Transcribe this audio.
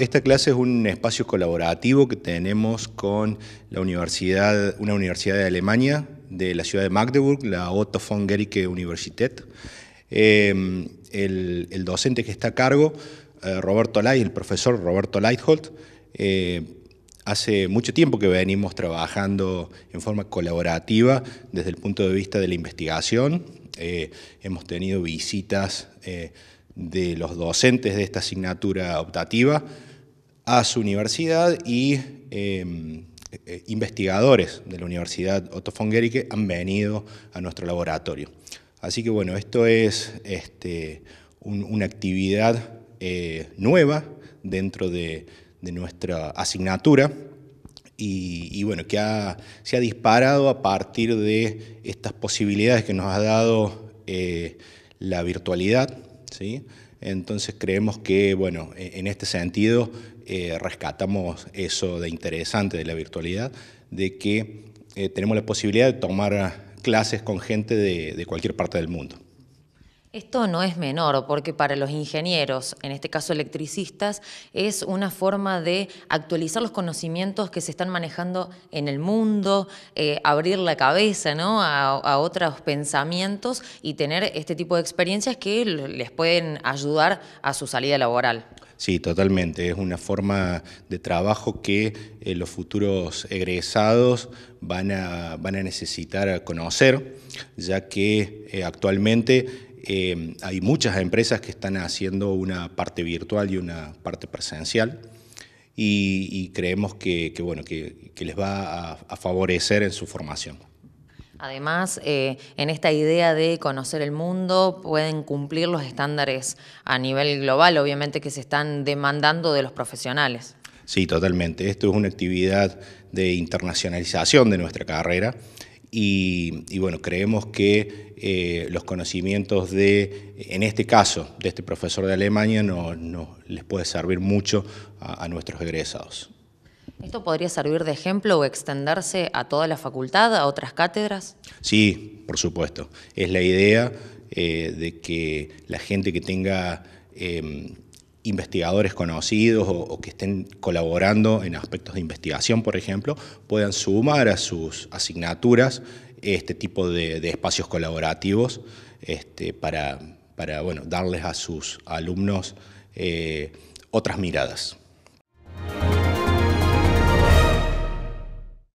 Esta clase es un espacio colaborativo que tenemos con la universidad, una universidad de Alemania, de la ciudad de Magdeburg, la Otto von Gericke Universität. Em, el, docente que está a cargo, eh, Roberto Light, el profesor Roberto Lightholt, eh, hace mucho tiempo que venimos trabajando en forma colaborativa desde el punto de vista de la investigación. Eh, hemos tenido visitas de los docentes de esta asignatura optativa, a su universidad y em, eh, eh, investigadores de la Universidad Otto von Guericke han venido a nuestro laboratorio. Así que bueno, esto es este, una actividad eh, nueva dentro de, nuestra asignatura y, bueno, que se ha disparado a partir de estas posibilidades que nos ha dado la virtualidad, ¿sí? Entonces creemos que, bueno, e, en este sentido eh, rescatamos eso de interesante de la virtualidad, de que eh, tenemos la posibilidad de tomar ah, clases con gente de cualquier parte del mundo. Esto no es menor porque para los ingenieros, en este caso electricistas, es una forma de actualizar los conocimientos que se están manejando en el mundo, eh, abrir la cabeza a, otros pensamientos y tener este tipo de experiencias que les pueden ayudar a su salida laboral. Sí, totalmente. Es una forma de trabajo que eh, los futuros egresados van a, van a necesitar conocer, ya que eh, actualmente eh, hay muchas empresas que están haciendo una parte virtual y una parte presencial y, creemos que, bueno, que, les va a, favorecer en su formación. Además, eh, en esta idea de conocer el mundo, pueden cumplir los estándares a nivel global, obviamente que se están demandando de los profesionales. Sí, totalmente. Esto es una actividad de internacionalización de nuestra carrera y, bueno, creemos que eh, los conocimientos de, en este caso, de este profesor de Alemania, no, les puede servir mucho a, nuestros egresados. ¿Esto podría servir de ejemplo o extenderse a toda la facultad, a otras cátedras? Sí, por supuesto. Es la idea eh, de que la gente que tenga... Em, investigadores conocidos o, que estén colaborando en aspectos de investigación, por ejemplo, puedan sumar a sus asignaturas este tipo de, espacios colaborativos este, para, darles a sus alumnos eh, otras miradas.